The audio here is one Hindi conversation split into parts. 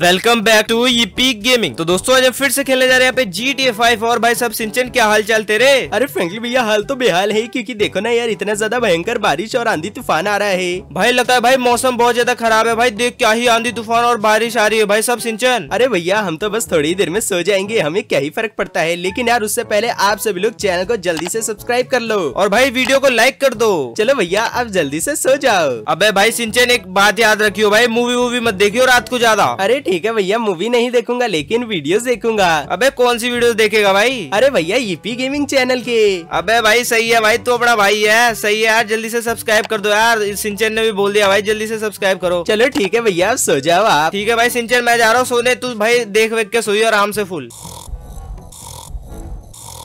वेलकम बैक टू ये पीक गेमिंग तो दोस्तों आज हम फिर से खेलने जा रहे हैं पे जी टी फाइव और भाई सब सिंचन क्या हाल चाल तेरे अरे फ्रेंकली भैया हाल तो बेहाल है क्योंकि देखो ना यार इतना ज्यादा भयंकर बारिश और आंधी तूफान आ रहा है भाई लगता है भाई मौसम बहुत ज्यादा खराब है भाई देख क्या ही आंधी तूफान और बारिश आ रही है भाई सब सिंचन अरे भैया हम तो बस थोड़ी देर में सो जाएंगे हमें क्या ही फर्क पड़ता है लेकिन यार उससे पहले आप सभी लोग चैनल को जल्दी ऐसी सब्सक्राइब कर लो और भाई वीडियो को लाइक कर दो चलो भैया आप जल्दी ऐसी सो जाओ अब भाई सिंचन एक बात याद रखियो भाई मूवी वूवी मत देखियो रात को ज्यादा अरे ठीक है भैया मूवी नहीं देखूंगा लेकिन वीडियोस देखूंगा अबे कौन सी वीडियोस देखेगा भाई अरे भैया ईपी गेमिंग चैनल के अबे भाई सही है भाई तू तो अपना भाई है सही है यार जल्दी से सब्सक्राइब कर दो यार सिंचन ने भी बोल दिया भाई जल्दी से सब्सक्राइब करो चलो ठीक है भैया सो जाओ आप ठीक है भाई सिंचन मैं जा रहा हूँ सोने तू भाई देख वेख के सोई आराम से फुल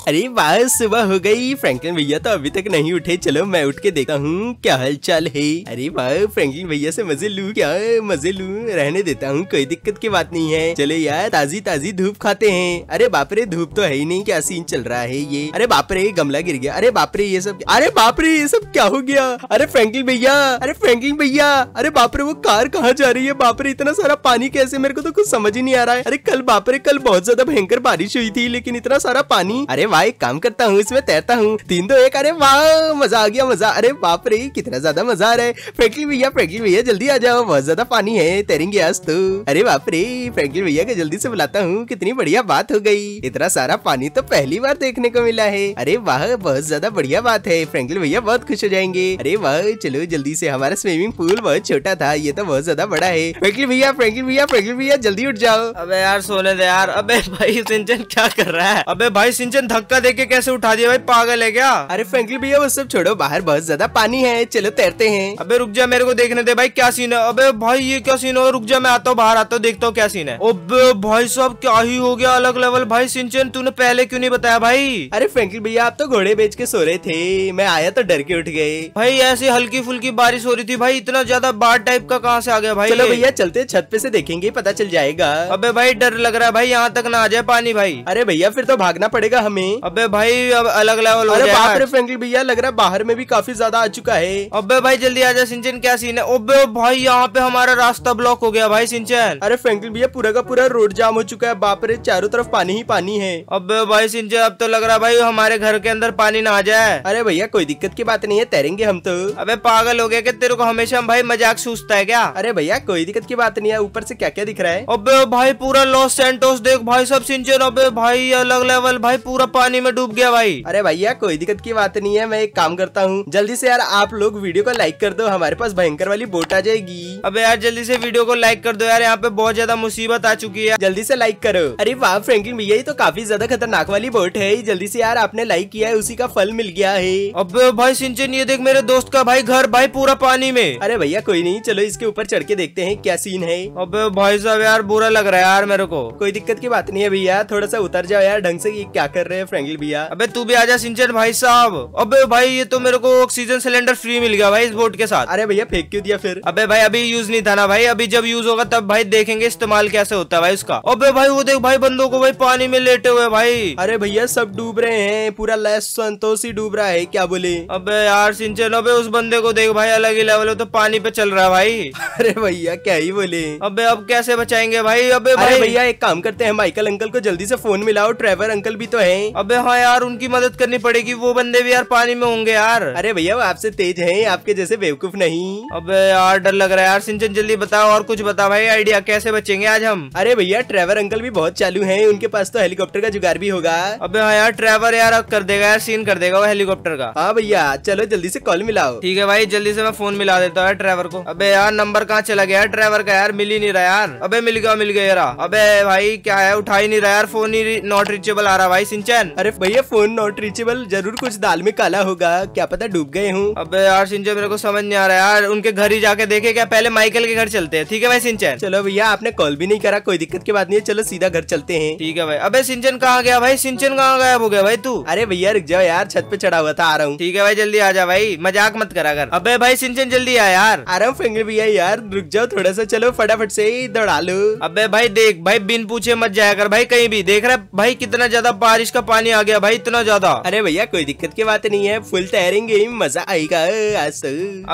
अरे वाह सुबह हो गई फ्रैंकलिन भैया तो अभी तक नहीं उठे चलो मैं उठ के देखता हूँ क्या हाल चाल है अरे वाह फ्रैंकलिन भैया से मजे लू क्या मजे लू रहने देता हूँ कोई दिक्कत की बात नहीं है चले यार ताजी ताजी धूप खाते हैं अरे बापरे धूप तो है ही नहीं क्या सीन चल रहा है ये अरे बापरे गमला गिर गया अरे बापरे ये सब अरे बापरे ये सब क्या हो गया अरे फ्रैंकलिन भैया अरे फ्रैंकलिन भैया अरे बापरे वो कार कहाँ जा रही है बापरे इतना सारा पानी कैसे मेरे को तो कुछ समझ ही नहीं आ रहा है अरे कल बापरे कल बहुत ज्यादा भयंकर बारिश हुई थी लेकिन इतना सारा पानी अरे वाह हाँ एक काम करता हूँ इसमें तैरता हूँ तीन दो एक अरे वाह मजा आ गया मजा अरे बाप रे कितना ज्यादा मजा आ रहा है फ्रेंकली भैया फ्रेंकली भैया जल्दी आ जाओ बहुत ज्यादा पानी है तैरेंगे आज तो अरे बाप रे फ्रेंकली भैया को जल्दी से बुलाता हूँ कितनी बढ़िया बात हो गई इतना सारा पानी तो पहली बार देखने को मिला है अरे वाह बहुत ज्यादा बढ़िया बात है फ्रेंकली भैया बहुत खुश हो जाएंगे अरे वाह चलो जल्दी से हमारा स्विमिंग पूल बहुत छोटा था ये तो बहुत ज्यादा बड़ा है फ्रेंकली भैया फ्रेंकली भैया फ्रेंकली भैया जल्दी उठ जाओ अबे यार सोने दे यार अबे भाई सिंचन क्या कर रहा है अबे भाई सिंचन थक धक्का देके कैसे उठा दिया भाई पागल है क्या अरे फ्रेंकली भैया वो सब छोड़ो बाहर बहुत ज्यादा पानी है चलो तैरते हैं अबे रुक जा मेरे को देखने दे भाई क्या सीन है अबे भाई ये क्या सीन हो रुक जा मैं आता हूँ बाहर आता हूँ देखता हूँ क्या सीन है अबे भाई साहब क्या ही हो गया अलग लेवल भाई सिंचन तूने पहले क्यों नहीं बताया भाई अरे फ्रेंकली भैया आप तो घोड़े बेच के सो रहे थे मैं आया तो डर के उठ गए भाई ऐसी हल्की फुल्की बारिश हो रही थी भाई इतना ज्यादा बाढ़ टाइप का कहाँ से आ गया भाई चलो भैया चलते छत पे से देखेंगे पता चल जाएगा अबे भाई डर लग रहा है भाई यहाँ तक ना आ जाए पानी भाई अरे भैया फिर तो भागना पड़ेगा हमें नहीं अबे भाई अब अलग लेवल हो अरे बाप रे भैया लग रहा है बाहर में भी काफी ज्यादा आ चुका है अबे भाई जल्दी आ जा सिंचन क्या सीन है अबे भाई यहाँ पे हमारा रास्ता ब्लॉक हो गया भाई सिंचन अरे फ्रेंकलिन भैया पूरा का पूरा रोड जाम हो चुका है बाप रे चारों तरफ पानी ही पानी है अब भाई सिंचन अब तो लग रहा भाई हमारे घर के अंदर पानी ना आ जाए अरे भैया कोई दिक्कत की बात नहीं है तैरेंगे हम तो अब पागल हो गया तेरे को हमेशा भाई मजाक सूझता है क्या अरे भैया कोई दिक्कत की बात नहीं है ऊपर से क्या क्या दिख रहा है अब भाई पूरा लॉस सेंटोस देख भाई सब सिंचन अब भाई अलग लेवल भाई पूरा पानी में डूब गया भाई अरे भैया कोई दिक्कत की बात नहीं है मैं एक काम करता हूँ जल्दी से यार आप लोग वीडियो को लाइक कर दो हमारे पास भयंकर वाली बोट आ जाएगी अब यार जल्दी से वीडियो को लाइक कर दो यार यहाँ पे बहुत ज्यादा मुसीबत आ चुकी है जल्दी से लाइक करो अरे वाह फ्रेंकिन भैया ये तो काफी ज्यादा खतरनाक वाली बोट है जल्दी से यार आपने लाइक किया है उसी का फल मिल गया है अब भाई सिंचन ये देख मेरे दोस्त का भाई घर भाई पूरा पानी में अरे भैया कोई नहीं चलो इसके ऊपर चढ़ के देखते है क्या सीन है अब भाई साहब यार बुरा लग रहा है यार मेरे को कोई दिक्कत की बात नहीं है भैया थोड़ा सा उतर जाओ यार ढंग से क्या कर रहे हैं फ्रेंकली भैया अबे तू भी आजा सिंचन भाई साहब अबे भाई ये तो मेरे को ऑक्सीजन सिलेंडर फ्री मिल गया भाई इस बोट के साथ अरे भैया फेंक क्यों दिया फिर अबे भाई अभी यूज नहीं था ना भाई अभी जब यूज होगा तब भाई देखेंगे इस्तेमाल कैसे होता है भाई उसका अबे भाई वो देख भाई बंदो को भाई पानी में लेटे हुए भाई अरे भैया सब डूब रहे हैं पूरा लैस संतोष ही डूब रहा है क्या बोले अब यार सिंचन अब उस बंदे को देख भाई अलग ही लेवल तो पानी पे चल रहा है भाई अरे भैया क्या ही बोले अब अब कैसे बचाएंगे भाई अब भैया एक काम करते हैं माइकल अंकल को जल्दी से फोन मिलाओ ट्रेवर अंकल भी तो है अबे हाँ यार उनकी मदद करनी पड़ेगी वो बंदे भी यार पानी में होंगे यार अरे भैया वो आपसे तेज है आपके जैसे बेवकूफ नहीं अबे यार डर लग रहा है यार सिंचन जल्दी बताओ और कुछ बताओ भाई आइडिया कैसे बचेंगे आज हम अरे भैया ट्रेवर अंकल भी बहुत चालू है उनके पास तो हेलीकॉप्टर का जुगाड़ भी होगा अब हाँ यार ट्रेवर यार कर देगा यार सीन कर देगा वो हेलीकॉप्टर का हाँ भैया चलो जल्दी से कॉल मिलाओ ठीक है भाई जल्दी से मैं फोन मिला देता हूँ ट्रेवर को अब यार नंबर कहाँ चला गया ट्रेवर का यार मिल ही नहीं रहा यार अब मिल गया मिल गया यार अब भाई क्या है उठा ही नहीं रहा यार फोन ही नॉट रिचेबल आ रहा भाई सिंचन अरे भैया फोन नॉट रीचेबल जरूर कुछ दाल में काला होगा क्या पता डूब गए हूँ अब यार सिंचन मेरे को समझ नहीं आ रहा है यार उनके घर ही जाके देखे क्या पहले माइकल के घर चलते हैं ठीक है भाई सिंचन चलो भैया आपने कॉल भी नहीं करा कोई दिक्कत की बात नहीं है चलो सीधा घर चलते हैं ठीक है भाई अबे सिंचन कहाँ गया भाई सिंचन कहाँ गायब हो गया भाई तू अरे भैया रुक जाओ यार छत पे चढ़ा हुआ था आ रहा हूँ ठीक है भाई जल्दी आ जा भाई मजाक मत करा कर अबे भाई सिंचन जल्दी आ यार आ रहा हूँ फेंगे भैया यार रुक जाओ थोड़ा सा चलो फटाफट से ही दौड़ा लो अबे भाई देख भाई बिन पूछे मत जाया कर भाई कहीं भी देख रहा भाई कितना ज्यादा बारिश का पानी पानी आ गया भाई इतना ज्यादा अरे भैया कोई दिक्कत की बात नहीं है फुल तैरेंगे मजा आएगा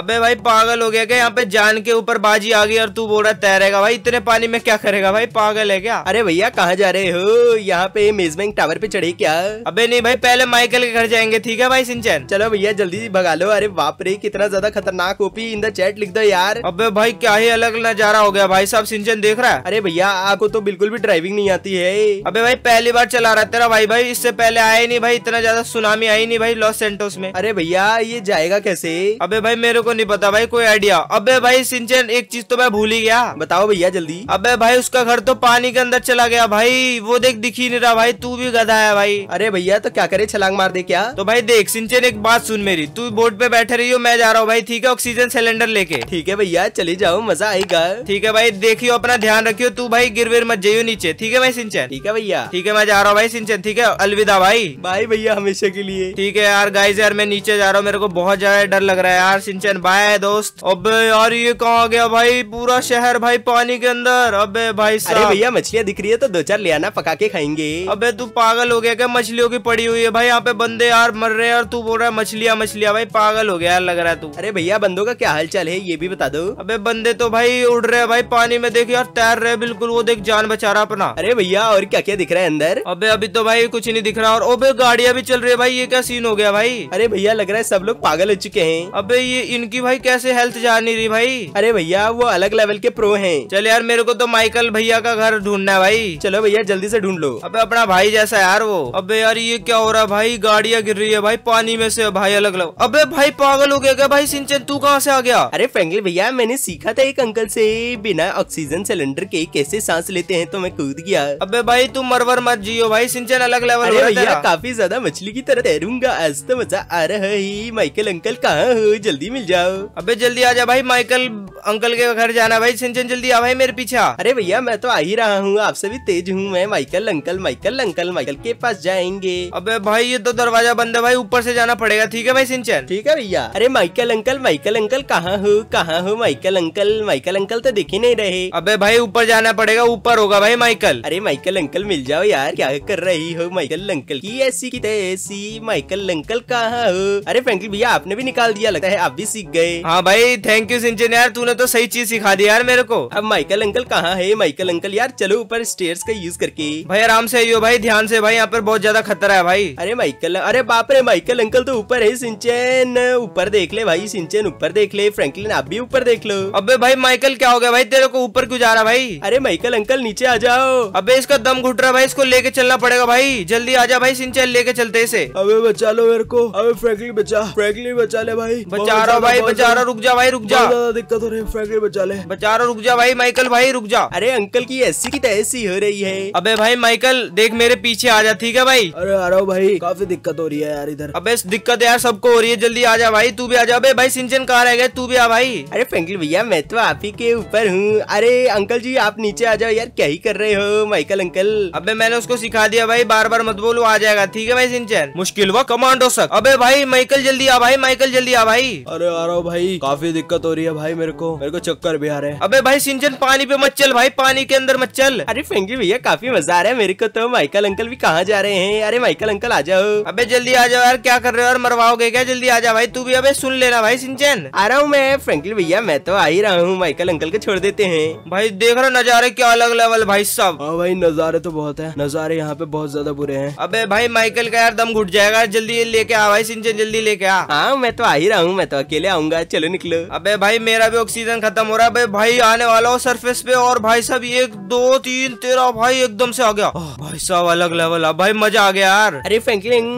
अबे भाई पागल हो गया क्या यहाँ पे जान के ऊपर बाजी आ गई और तू बोल रहा तैरेगा भाई इतने पानी में क्या करेगा भाई पागल है क्या अरे भैया कहाँ जा रहे हो यहाँ पे मेजमेंट टावर पे चढ़े क्या अबे नहीं भाई पहले माइकल के घर जाएंगे ठीक है भाई सिंचन चलो भैया जल्दी भगा लो अरे बाप रे कितना ज्यादा खतरनाक ओपी इन द चैट लिख दो यार अबे भाई क्या ही अलग नजारा हो गया भाई साहब सिंचन देख रहा है अरे भैया आपको तो बिल्कुल भी ड्राइविंग नहीं आती है अबे भाई पहली बार चला रहा तेरा भाई भाई इससे पहले आए नहीं भाई इतना ज्यादा सुनामी आई नहीं भाई लॉस सेंटोस में अरे भैया ये जाएगा कैसे अबे भाई मेरे को नहीं पता भाई कोई आइडिया अबे भाई सिंचन एक चीज तो मैं भूल ही गया बताओ भैया जल्दी अबे भाई उसका घर तो पानी के अंदर चला गया भाई वो देख दिख ही नहीं रहा भाई तू भी गधा है भाई अरे भैया तो क्या करे छलांग मार दे क्या तो भाई देख सिंचन एक बात सुन मेरी तू बोट पे बैठे रही हो मैं जा रहा हूँ भाई ठीक है ऑक्सीजन सिलेंडर लेके ठीक है भैया चले जाओ मजा आएगा ठीक है भाई देखियो अपना ध्यान रखियो तू भाई गिर मत जाइयो नीचे ठीक है भाई सिंचन ठीक है भैया ठीक है मैं जा रहा हूँ भाई सिंचन ठीक है अलविदा अलविदा भाई भाई भैया हमेशा के लिए ठीक है यार गाइज यार मैं नीचे जा रहा हूँ मेरे को बहुत ज्यादा डर लग रहा है यार सिंचन बाय दोस्त अब यार ये कहा गया भाई पूरा शहर भाई पानी के अंदर अब भाई अरे भैया मछलियाँ दिख रही है तो दो चार ले आना पका के खाएंगे अब तू पागल हो गया क्या मछलियों की पड़ी हुई है भाई यहाँ पे बंदे यार मर रहे और तू बोल रहा है मछलियाँ मछलियाँ भाई पागल हो गया यार लग रहा है तू अरे भैया बंदो का क्या हाल चाल है ये भी बता दो अबे बंदे तो भाई उड़ रहे हैं भाई पानी में देख यार तैर रहे बिल्कुल वो देख जान बचा रहा अपना अरे भैया और क्या क्या दिख रहा है अंदर अबे अभी तो भाई कुछ नहीं दिख रहा है और ओबे गाड़िया भी चल रही है भाई ये क्या सीन हो गया भाई अरे भैया लग रहा है सब लोग पागल हो चुके हैं अबे ये इनकी भाई कैसे हेल्थ जा नहीं रही भाई अरे भैया वो अलग लेवल के प्रो है चल यार मेरे को तो माइकल भैया का घर ढूंढना है भाई चलो भैया जल्दी से ढूंढ लो अब अपना भाई जैसा यार वो अब यार ये क्या हो रहा है भाई गाड़िया गिर रही है भाई पानी में से भाई अलग अलग अब भाई पागल हो गया भाई सिंचन तू कहाँ से आ गया अरे फ्रेंकली भैया मैंने सीखा था एक अंकल से बिना ऑक्सीजन सिलेंडर के कैसे सांस लेते हैं तो मैं कूद गया अबे भाई तू मरवर मत जियो भाई सिंचन अलग लेवल भैया काफी ज्यादा मछली की तरह तैरूंगा आज तो मजा आ रहा है माइकल अंकल कहाँ हो जल्दी मिल जाओ अबे जल्दी आ जा भाई माइकल अंकल के घर जाना भाई सिंचन जल्दी आ भाई मेरे पीछे अरे भैया मैं तो आ ही रहा हूँ आपसे भी तेज हूँ मैं Michael uncle Michael uncle Michael के पास जाएंगे अबे भाई ये तो दरवाजा बंद है भाई ऊपर से जाना पड़ेगा ठीक है भाई सिंचन ठीक है भैया अरे माइकल अंकल माइकल अंकल कहाँ हो कहाँ हो माइकल अंकल माइकल अंकल तो देख ही नहीं रहे अबे भाई ऊपर जाना पड़ेगा ऊपर होगा भाई माइकल अरे माइकल अंकल मिल जाओ यार क्या कर रही हो माइकल अंकल की ऐसी की तैसी माइकल अंकल कहा हो हाँ। अरे फ्रेंकल भैया आपने भी निकाल दिया लगता है आप भी सीख गए हाँ भाई थैंक यू सिंचन यार तूने तो सही चीज सिखा दी यार मेरे को अब माइकल अंकल कहाँ है माइकल अंकल यार चलो ऊपर स्टेयर का यूज करके भाई आराम से आइयो भाई ध्यान से भाई यहाँ पर बहुत ज्यादा खतरा है भाई अरे माइकल अरे बाप रे माइकल अंकल तो ऊपर है सिंचन ऊपर देख ले भाई सिंचन ऊपर देख ले फ्रेंकलिन आप भी ऊपर देख लो अबे भाई माइकल क्या हो गया भाई तेरे को ऊपर क्यों जा रहा भाई अरे माइकल अंकल नीचे आ जाओ अबे इसका दम घुट रहा भाई इसको लेके चलना पड़ेगा भाई जल्दी आजा भाई सिंचन लेके चलते इसे अबे बचा लो मेरे को अबे फ्रैंकली बचा फ्रैंकली बचा ले भाई बचा रहा भाई बचा रहा रुक जा भाई रुक जा ज्यादा दिक्कत हो रही है फ्रैंकली बचा ले बचा रहा रुक जा भाई माइकल भाई रुक जा अरे अंकल की ऐसी की तैसी हो रही है अबे भाई माइकल देख मेरे पीछे आ जा ठीक है भाई अरे आ रहा हूँ भाई काफी दिक्कत हो रही है यार इधर अब दिक्कत यार सबको हो रही है जल्दी आ जा भाई तू भी आ जा अबे भाई सिंचन कहाँ रह गए तू भी आ भाई अरे फ्रेंकली भैया मैं तो आप ही के ऊपर हूँ अरे अंकल जी आप नीचे आ जाओ यार क्या ही कर रहे हो माइकल अंकल अबे मैंने उसको सिखा दिया भाई बार बार मत बोलो आ जाएगा ठीक है भाई सिंचन मुश्किल हुआ कमांडो सक अबे भाई माइकल जल्दी आ भाई माइकल जल्दी आ भाई अरे आ रहा भाई काफी दिक्कत हो रही है भाई मेरे को मेरे को चक्कर भी आ रहे हैं अबे भाई सिंचन पानी पे मत चल भाई पानी के अंदर मत चल अरे फेंगी भैया काफी मजा आ रहा है मेरे को तो माइकल अंकल भी कहाँ जा रहे हैं अरे माइकल अंकल आ जाओ अबे जल्दी आ जाओ यार क्या कर रहे हो यार मरवाओगे क्या जल्दी आ जाओ भाई तू भी अबे सुन लेना भाई सिंचन आ रहा हूँ मैं फ्रेंकली भैया मैं तो आ ही रहा हूँ माइकल अंकल को छोड़ देते हैं भाई देख रहे नजारे क्या अलग लेवल भाई साहब हाँ भाई नजारे तो बहुत है नजारे यहाँ पे बहुत ज्यादा बुरे हैं अबे भाई माइकल का यार दम घुट जाएगा जल्दी लेके आ भाई सिंचन जल्दी लेके आ हाँ मैं तो आ ही रहा हूँ मैं तो अकेले आऊंगा चलो निकलो अबे भाई मेरा भी ऑक्सीजन खत्म हो रहा है भाई आने वाला हो सरफेस पे और भाई साहब एक दो तीन तेरा भाई एकदम से आ गया भाई साहब अलग लेवल भाई मजा आ गया यार अरे फ्रेंकलिन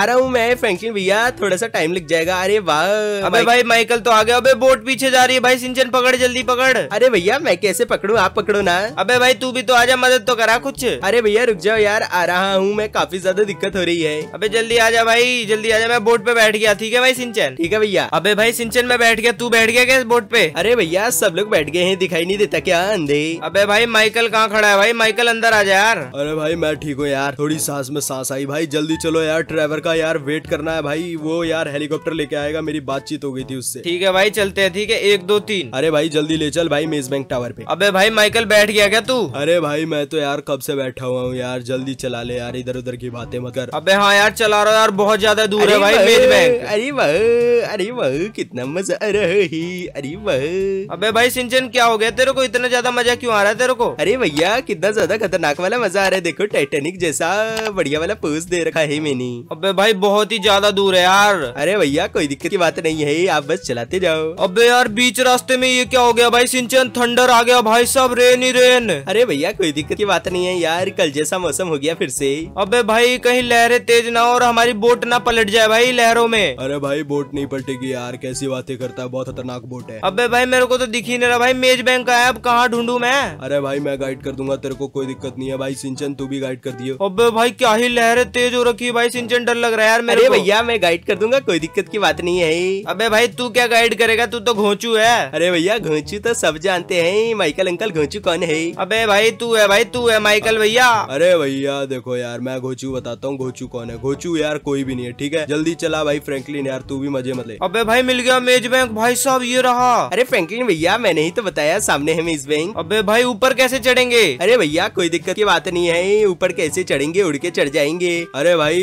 आ रहा हूँ मैं फ्रेंकलिन भैया थोड़ा सा टाइम लग जाएगा अरे वाह अब भाई माइकल तो आ गया अभी बोट पीछे जा रही है भाई सिंचन पकड़ जल्दी पकड़ अरे भैया मैं कैसे पकड़ू आप पकड़ो ना अबे भाई तू भी तो आजा मदद तो करा कुछ अरे भैया रुक जाओ यार आ रहा हूँ मैं काफी ज्यादा दिक्कत हो रही है अबे जल्दी आ जा भाई जल्दी आ जा मैं बोट पे बैठ गया ठीक है भाई सिंचन ठीक है भैया अबे भाई सिंचन में बैठ गया तू बैठ गया क्या बोट पे अरे भैया सब लोग बैठ गए हैं दिखाई नहीं देता क्या अंधे अबे भाई माइकल कहाँ खड़ा है भाई माइकल अंदर आ जा यार अरे भाई मैं ठीक हूँ यार थोड़ी सांस में सांस आई भाई जल्दी चलो यार ड्राइवर का यार वेट करना है भाई वो यार हेलीकॉप्टर लेके आएगा मेरी बातचीत हो गई थी उससे ठीक है भाई चलते है ठीक है एक दो तीन अरे भाई जल्दी ले चल भाई मेज बैंक टावर पे अबे भाई माइकल बैठ गया क्या तू अरे भाई मैं तो यार कब से बैठा हुआ हूँ यार जल्दी चला ले यार इधर उधर की बातें मत कर अबे हाँ यार चला रहा यार बहुत ज्यादा दूर है भाई मेन बैंक अरे वह अरे वाह कितना मजा आ रहा है अरे वह अबे भाई सिंचन क्या हो गया तेरे को इतना ज्यादा मजा क्यों आ रहा है तेरे को अरे भैया कितना ज्यादा खतरनाक वाला मजा आ रहा है देखो टाइटेनिक जैसा बढ़िया वाला पोज दे रखा है मैंने अब भाई बहुत ही ज्यादा दूर है यार अरे भैया कोई दिक्कत की बात नहीं है आप बस चलाते जाओ अब यार बीच रास्ते में ये क्या हो गया भाई सिंचन थंडर आ गया भाई साहब रेन ही रेन अरे भैया कोई दिक्कत की बात नहीं है यार कल जैसा मौसम हो गया फिर से अब पे भाई कहीं लहरें तेज ना हो और हमारी बोट ना पलट जाए भाई लहरों में अरे भाई बोट नहीं पलटेगी यार कैसी बातें करता है बहुत खतरनाक बोट है अबे भाई मेरे को तो दिख ही नहीं रहा भाई मेज बैंक का है अब कहाँ ढूंढू मैं अरे भाई मैं गाइड कर दूंगा तेरे को कोई दिक्कत नहीं है भाई सिंचन तू भी गाइड कर दियो अब भाई क्या ही लहरें तेज हो रखी है भाई सिंचन डर लग रहा है यार मेरे भैया मैं गाइड कर दूंगा कोई दिक्कत की बात नहीं है अब भाई तू क्या गाइड करेगा तू तो घोचू है अरे भैया घोचू तो सब जानते है माइकल अंकल घोचू कौन है अब भाई तू है भाई तू है माइकल भैया अरे भैया देखो यार मैं घोचू बताता हूँ घोचू कौन है घोचू यार कोई भी नहीं है ठीक है जल्दी चला भाई फ्रेंकलिन यार तू भी मजे मत ले अबे भाई मिल गया मेज बैंक भाई साहब ये रहा अरे फ्रेंकलिन भैया मैंने ही तो बताया सामने है मेज बैंक अबे भाई ऊपर कैसे चढ़ेंगे अरे भैया कोई दिक्कत की बात नहीं है ऊपर कैसे चढ़ेंगे उड़ के चढ़ जाएंगे अरे भाई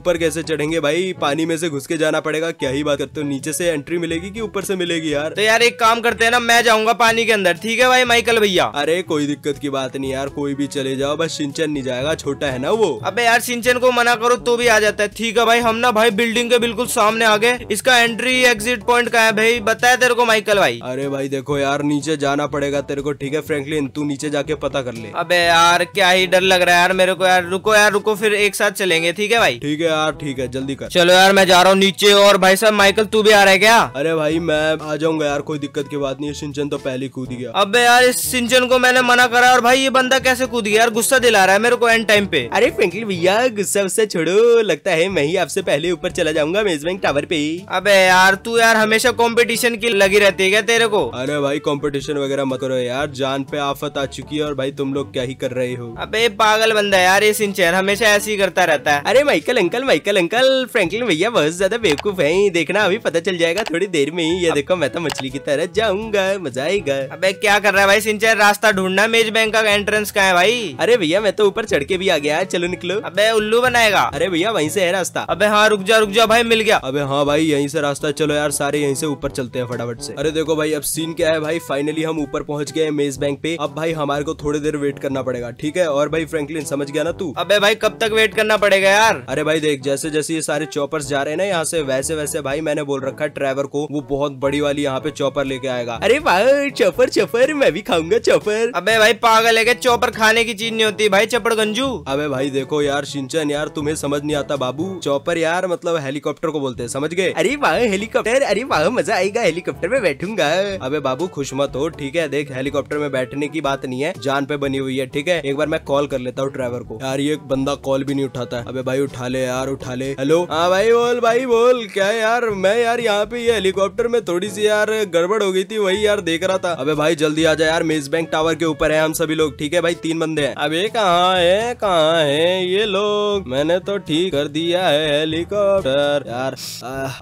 ऊपर कैसे चढ़ेंगे भाई पानी में से घुस के जाना पड़ेगा क्या ही बात करते हो नीचे से एंट्री मिलेगी की ऊपर से मिलेगी यार तो यार एक काम करते है ना मैं जाऊंगा पानी के अंदर ठीक है भाई माइकल भैया अरे कोई दिक्कत की बात नहीं यार कोई भी चले जाओ बस सिंचन नहीं जाएगा छोटा है ना वो अबे यार सिंचन को मना करो तो भी आ जाता है ठीक है भाई हम ना भाई बिल्डिंग के बिल्कुल सामने आ गए इसका एंट्री एग्जिट पॉइंट का है भाई बताया तेरे को माइकल भाई अरे भाई देखो यार नीचे जाना पड़ेगा तेरे को ठीक है फ्रेंकलिन तू नीचे जाके पता कर ले अब यार क्या ही डर लग रहा है यार मेरे को यार रुको यार रुको फिर एक साथ चलेंगे ठीक है भाई ठीक है यार ठीक है जल्दी कर चलो यार मैं जा रहा हूँ नीचे और भाई साहब माइकल तू भी आ रहा है क्या अरे भाई मैं आ जाऊंगा यार कोई दिक्कत की बात नहीं सिंचन तो पहले कूद गया अब यार इस सिंचन को मैंने मना करा और भाई ये बंदा कैसे कूद गया यार गुस्सा दिला रहा है मेरे को एंड टाइम पे अरे साइकिल भैया गुस्सा गुस्सा छोड़ो लगता है मैं ही आपसे पहले ऊपर चला जाऊंगा मेजबैंक टावर पे अबे यार तू यार हमेशा कंपटीशन की लगी रहती है क्या तेरे को अरे भाई कंपटीशन वगैरह मत करो यार जान पे आफत आ चुकी है और भाई तुम लोग क्या ही कर रहे हो अब पागल बंदा यार ये सिंचर हमेशा ऐसे ही करता रहता है अरे Michael uncle Michael uncle Franklin भैया बहुत ज्यादा बेवकूफ है देखना अभी पता चल जाएगा थोड़ी देर में ही ये देखो मैं तो मछली की तरह जाऊंगा मजा आएगा अबे क्या कर रहा है भाई सिंचर रास्ता ढूंढना मेज बैंक का एंट्रेंस का है भाई अरे भैया मैं तो ऊपर चढ़ के भी आ गया चलो निकलो अबे उल्लू बनाएगा अरे भैया वहीं से है रास्ता अबे हाँ रुक जा रुक जा भाई मिल गया अबे हाँ भाई यहीं से रास्ता चलो यार सारे यहीं से ऊपर चलते हैं फटाफट से अरे देखो भाई अब सीन क्या है भाई फाइनली हम ऊपर पहुंच गए मेज बैंक पे अब भाई हमारे को थोड़ी देर वेट करना पड़ेगा ठीक है और भाई फ्रेंकलिन समझ गया ना तू अबे भाई कब तक वेट करना पड़ेगा यार अरे भाई देख जैसे जैसे ये सारे चौपर जा रहे हैं ना यहाँ से वैसे वैसे भाई मैंने बोल रखा है को वो बहुत बड़ी वाली यहाँ पे चौपर लेके आएगा अरे भाई चौपर चौपर मैं भी खाऊंगा चौपर अबे भाई पागल है चौपर खाने की चीज नहीं होती भाई चपड़ गंजू अबे भाई देखो यार सिंचन यार तुम्हें समझ नहीं आता बाबू चौपर यार मतलब हेलीकॉप्टर को बोलते हैं समझ गए अरे वाह हेलीकॉप्टर अरे वाह मजा आएगा हेलीकॉप्टर में बैठूंगा अबे बाबू खुश मत हो ठीक है देख हेलीकॉप्टर में बैठने की बात नहीं है जान पे बनी हुई है ठीक है एक बार मैं कॉल कर लेता हूँ ड्राइवर को यार ये बंदा कॉल भी नहीं उठाता है अबे भाई उठा ले यार उठा ले हेलो हाँ भाई बोल भाई बोल क्या यार मैं यार यहाँ पे हेलीकॉप्टर में थोड़ी सी यार गड़बड़ हो गई थी वही यार देख रहा था अबे भाई जल्दी आ जाए यार मेज बैंक टावर के ऊपर है हम सभी लोग ठीक है भाई तीन बंदे हैं अबे कहाँ है कहाँ है ये लोग मैंने तो ठीक कर दिया है हेलीकॉप्टर यार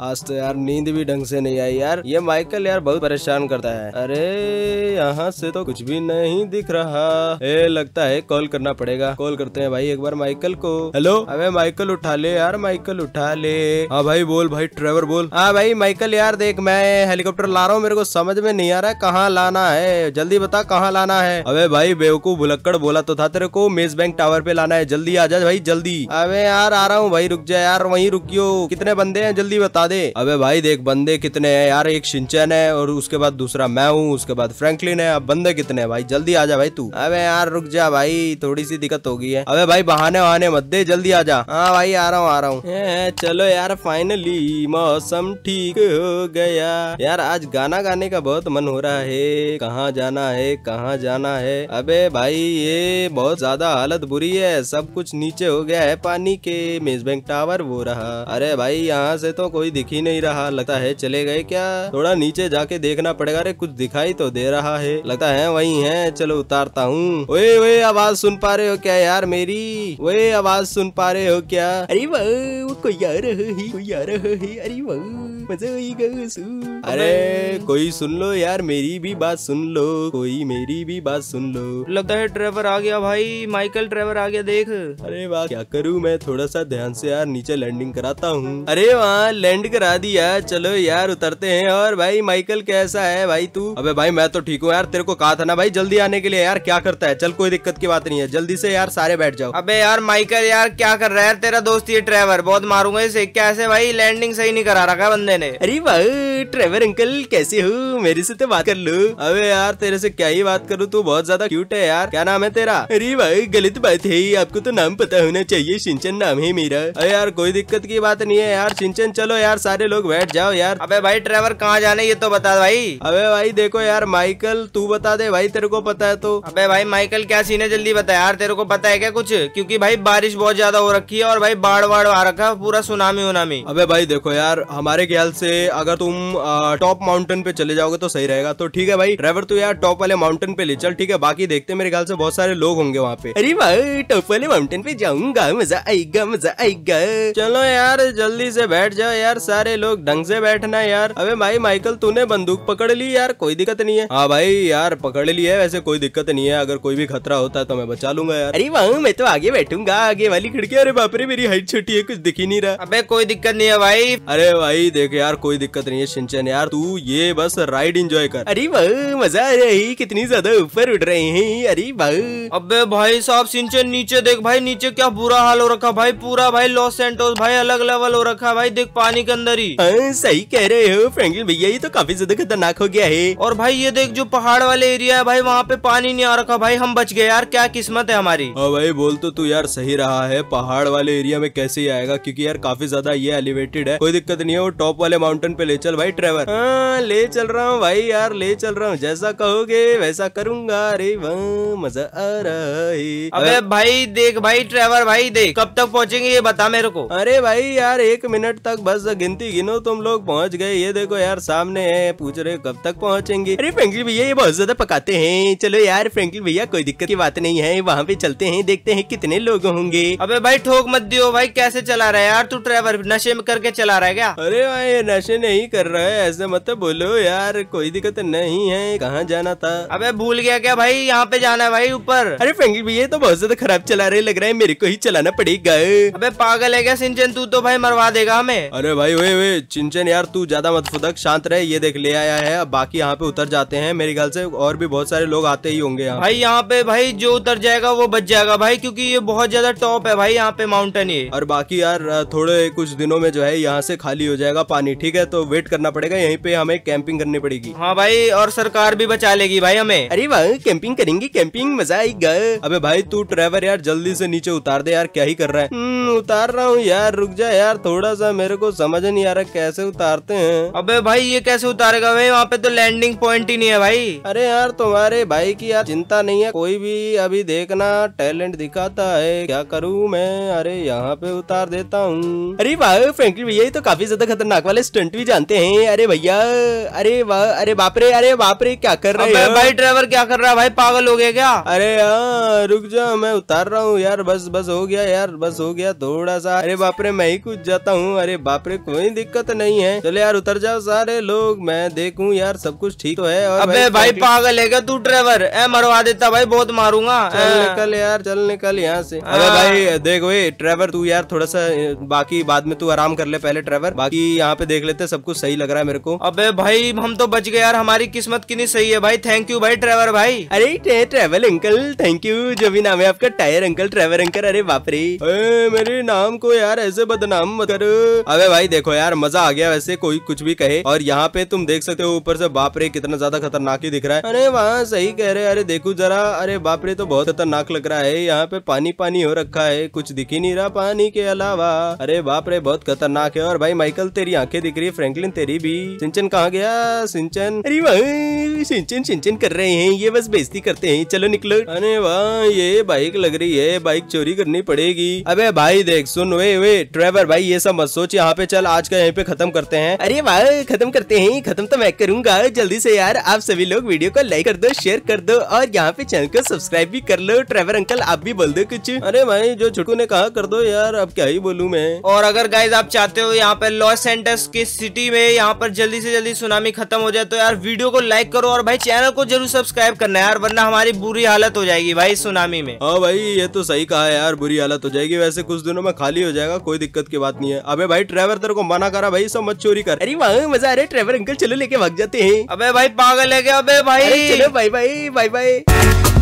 आज तो यार नींद भी ढंग से नहीं आई यार ये माइकल यार बहुत परेशान करता है अरे यहाँ से तो कुछ भी नहीं दिख रहा ए लगता है कॉल करना पड़ेगा कॉल करते हैं भाई एक बार माइकल को हेलो अबे माइकल उठा ले यार माइकल उठा ले हाँ भाई बोल भाई ट्रेवर बोल हाँ भाई माइकल यार देख मैं हेलीकॉप्टर ला रहा हूँ मेरे को समझ में नहीं आ रहा है कहाँ लाना है जल्दी बता कहाँ लाना है अबे भाई बेवकूफ भुलक्कड़ बोला तो था तेरे को मेज बैंक टावर पे लाना है जल्दी आ जा सूरज भाई जल्दी अबे यार आ रहा हूँ भाई रुक जा यार वहीं रुकियो कितने बंदे हैं जल्दी बता दे अबे भाई देख बंदे कितने हैं यार एक सिंचन है और उसके बाद दूसरा मैं हूँ उसके बाद फ्रैंकलिन है अब बंदे कितने भाई जल्दी आ जा भाई तू अबे यार रुक जा भाई थोड़ी सी दिक्कत होगी है अबे भाई बहाने वहाने मत दे जल्दी आ जा हाँ भाई आ रहा हूँ आ रहा हूँ चलो यार फाइनली मौसम ठीक हो गया यार आज गाना गाने का बहुत मन हो रहा है कहाँ जाना है कहाँ जाना है अबे भाई ये बहुत ज्यादा हालत बुरी है सब कुछ नीचे हो गया है पानी के मेज बैंक टावर वो रहा अरे भाई यहाँ से तो कोई दिख ही नहीं रहा लगता है चले गए क्या थोड़ा नीचे जाके देखना पड़ेगा अरे कुछ दिखाई तो दे रहा है लगता है वही है चलो उतारता हूँ ओए ओए आवाज सुन पा रहे हो क्या यार मेरी ओए आवाज सुन पा रहे हो क्या अरे वो कोई आ रहा है कोई आ रहा है अरे वो अरे कोई सुन लो यार मेरी भी बात सुन लो कोई मेरी भी बात सुन लो लगता है ड्राइवर आ गया भाई माइकल ड्राइवर आ गया देख अरे वाह क्या करूँ मैं थोड़ा सा ध्यान से यार नीचे लैंडिंग कराता हूँ अरे वहाँ लैंड करा दिया चलो यार उतरते हैं और भाई माइकल कैसा है भाई तू अबे भाई मैं तो ठीक हूँ यार तेरे को कहा था ना भाई जल्दी आने के लिए यार क्या करता है चल कोई दिक्कत की बात नहीं है जल्दी से यार सारे बैठ जाओ अबे यार माइकल यार क्या कर रहा है तेरा दोस्त ये ड्राइवर बहुत मारूंगा इसे कैसे भाई लैंडिंग सही नहीं करा रखा है बंदे मैंने अरे भाई ट्रेवर अंकल कैसे हो मेरे से तो बात कर लो अबे यार तेरे से क्या ही बात करूँ तू बहुत ज्यादा क्यूट है यार क्या नाम है तेरा अरे भाई गलत बात है आपको तो नाम पता होना चाहिए सिंचन नाम है मेरा अरे यार कोई दिक्कत की बात नहीं है यार सिंचन चलो यार सारे लोग बैठ जाओ यार अबे भाई ड्राइवर कहाँ जाने ये तो बता भाई अबे भाई देखो यार माइकल तू बता दे भाई तेरे को पता है तो अबे भाई माइकल क्या सीन है जल्दी बता यार तेरे को पता है क्या कुछ क्योंकि भाई बारिश बहुत ज्यादा हो रखी है और भाई बाढ़ वाड़ आ रखा है पूरा सुनामी उनामी अबे भाई देखो यार हमारे ख्याल ख्याल से अगर तुम टॉप माउंटेन पे चले जाओगे तो सही रहेगा तो ठीक है भाई ड्राइवर तू तो यार टॉप वाले माउंटेन पे ले चल ठीक है बाकी देखते मेरे ख्याल से बहुत सारे लोग होंगे वहाँ पे अरे भाई टॉप वाले माउंटेन पे जाऊंगा मजा आएगा मजा आएगा चलो यार जल्दी से बैठ जाओ यार सारे लोग ढंग से बैठना यार अबे भाई माइकल तूने बंदूक पकड़ ली यार कोई दिक्कत नहीं है हाँ भाई यार पकड़ ली है वैसे कोई दिक्कत नहीं है अगर कोई भी खतरा होता है तो मैं बचा लूंगा यार अरे वहाँ मैं तो आगे बैठूंगा आगे वाली खिड़की अरे बापरे मेरी हाइट छोटी है कुछ दिखी नहीं रहा अबे कोई दिक्कत नहीं है भाई अरे भाई देखे यार कोई दिक्कत नहीं है सिंचन यार तू ये बस राइड इंजॉय कर अरे वाह मजा आ रही कितनी ज्यादा ऊपर उड़ रहे हैं अरे वाह अबे भाई साहब सिंचन नीचे देख भाई नीचे क्या बुरा हाल हो रखा भाई पूरा भाई लॉस सेंटोस भाई अलग लेवल हो रखा भाई देख पानी के अंदर ही आ, हाँ, सही कह रहे हो फ्रेंकिल भैया ये तो काफी ज्यादा खतरनाक हो गया है और भाई ये देख जो पहाड़ वाले एरिया है भाई वहाँ पे पानी नहीं आ रखा भाई हम बच गए यार क्या किस्मत है हमारी हाँ भाई बोल तो तू यार सही रहा है पहाड़ वाले एरिया में कैसे ही आएगा क्यूँकी यार काफी ज्यादा ये एलिवेटेड है कोई दिक्कत नहीं है वो टॉप वाले माउंटेन पे ले चल भाई ट्रेवर हाँ ले चल रहा हूँ भाई यार ले चल रहा हूँ जैसा कहोगे वैसा करूंगा अरे वहाँ मजा आ रहा है अबे भाई देख भाई ट्रेवर भाई देख कब तक पहुँचेंगे ये बता मेरे को अरे भाई यार एक मिनट तक बस गिनती गिनो तुम लोग पहुँच गए ये देखो यार सामने है पूछ रहे कब तक पहुँचेंगे अरे फ्रेंकली भैया ये बहुत ज्यादा पकाते हैं चलो यार फ्रेंकली भैया कोई दिक्कत की बात नहीं है वहाँ पे चलते है देखते है कितने लोग होंगे अबे भाई ठोक मत दियो भाई कैसे चला रहा है यार तू ट्रेवर नशे में करके चला रहा है क्या अरे भाई ये नशे नहीं कर रहा है ऐसे मत बोलो यार कोई दिक्कत नहीं है कहाँ जाना था अबे भूल गया क्या भाई यहाँ पे जाना है भाई ऊपर अरे फ्रेंकी भैया तो बहुत ज्यादा खराब चला रहे लग रहा है मेरे को ही चलाना पड़ेगा अबे पागल है क्या सिंचन तू तो भाई मरवा देगा हमें अरे भाई वे वे चिंचन यार तू ज्यादा मत फुदक शांत रहे ये देख ले आया है अब बाकी यहाँ पे उतर जाते हैं मेरे ख्याल से और भी बहुत सारे लोग आते ही होंगे भाई यहाँ पे भाई जो उतर जाएगा वो बच जाएगा भाई क्यूँकी ये बहुत ज्यादा टॉप है भाई यहाँ पे माउंटेन ये और बाकी यार थोड़े कुछ दिनों में जो है यहाँ से खाली हो जाएगा पानी ठीक है तो वेट करना पड़ेगा यहीं पे हमें कैंपिंग करनी पड़ेगी हाँ भाई और सरकार भी बचा लेगी भाई हमें अरे भाई कैंपिंग करेंगे कैंपिंग मजा आएगा अबे भाई तू ड्राइवर यार जल्दी से नीचे उतार दे यार क्या ही कर रहा है हम्म, उतार रहा हूँ यार रुक जा यार थोड़ा सा मेरे को समझ नहीं आ रहा कैसे उतारते है अब भाई ये कैसे उतारेगा भाई वहाँ पे तो लैंडिंग पॉइंट ही नहीं है भाई अरे यार तुम्हारे भाई की यार चिंता नहीं है कोई भी अभी देखना टैलेंट दिखाता है क्या करूँ मैं अरे यहाँ पे उतार देता हूँ अरे भाई फ्रेंकली यही तो काफी ज्यादा खतरनाक वाले स्टंट भी जानते हैं अरे भैया अरे वा, अरे बापरे अरे बापरे क्या कर रहे हैं भाई ड्राइवर क्या कर रहा है भाई पागल हो गया क्या अरे यार हाँ, रुक जा मैं उतार रहा हूँ यार बस बस हो गया यार बस हो गया थोड़ा सा अरे बापरे मैं ही कुछ जाता हूँ अरे बापरे कोई दिक्कत नहीं है चले यार उतर जाओ सारे लोग मैं देखूँ यार सब कुछ ठीक तो है और अबे भाई पागल है क्या तू ड्राइवर ए मरवा देता भाई बहुत मारूंगा चल निकल यार चल निकल यहाँ से अरे हाँ। भाई देखो ड्राइवर तू यार थोड़ा सा बाकी बाद में तू आराम कर ले पहले ड्राइवर बाकी यहाँ पे देख लेते हैं सब कुछ सही लग रहा है मेरे को अबे भाई हम तो बच गए यार हमारी किस्मत कितनी सही है भाई थैंक यू भाई ट्रेवर भाई अरे ट्रेवल अंकल थैंक यू जो भी नाम है आपका टायर अंकल ट्रेवर अंकल अरे बापरी मेरे नाम को यार ऐसे बदनाम मत करो अबे भाई देखो यार मजा आ गया वैसे कोई कुछ भी कहे और यहाँ पे तुम देख सकते हो ऊपर से बापरे कितना ज्यादा खतरनाक ही दिख रहा है अरे वहाँ सही कह रहे अरे देखो जरा अरे बापरे तो बहुत खतरनाक लग रहा है यहाँ पे पानी पानी हो रखा है कुछ दिख ही नहीं रहा पानी के अलावा अरे बापरे बहुत खतरनाक है और भाई माइकल तेरी आंखें दिख रही है फ्रैंकलिन तेरी भी सिंचन कहाँ गया सिंचन अरे भाई सिंचन सिंचन कर रहे हैं ये बस बेइज्जती करते हैं चलो निकलो अरे वाह ये बाइक लग रही है बाइक चोरी करनी पड़ेगी अबे भाई देख सुन वे वे ड्राइवर भाई ये सब मत सोच यहाँ पे चल आज का यहीं पे खत्म करते हैं अरे वाह खत्म करते हैं खत्म तो मैं करूंगा जल्दी से यार आप सभी लोग वीडियो को लाइक कर दो शेयर कर दो और यहाँ पे चैनल को सब्सक्राइब भी कर लो ट्रेवर अंकल आप भी बोल दो कुछ अरे भाई जो छोटू ने कहा कर दो यार अब क्या ही बोलू मैं और अगर गाइज आप चाहते हो यहाँ पे लॉस सेंटर पास के सिटी में यहाँ पर जल्दी से जल्दी सुनामी खत्म हो जाए तो यार वीडियो को लाइक करो और भाई चैनल को जरूर सब्सक्राइब करना यार वरना हमारी बुरी हालत हो जाएगी भाई सुनामी में हाँ भाई ये तो सही कहा है यार बुरी हालत हो जाएगी वैसे कुछ दिनों में खाली हो जाएगा कोई दिक्कत की बात नहीं है अब भाई ड्राइवर तेरे को मना करा भाई सब मत चोरी कर अरे वहाँ मजा आ रहा ड्राइवर अंकल चलो लेके भाग जाते हैं अब भाई पागल है क्या अबे भाई चलो भाई भाई भाई भाई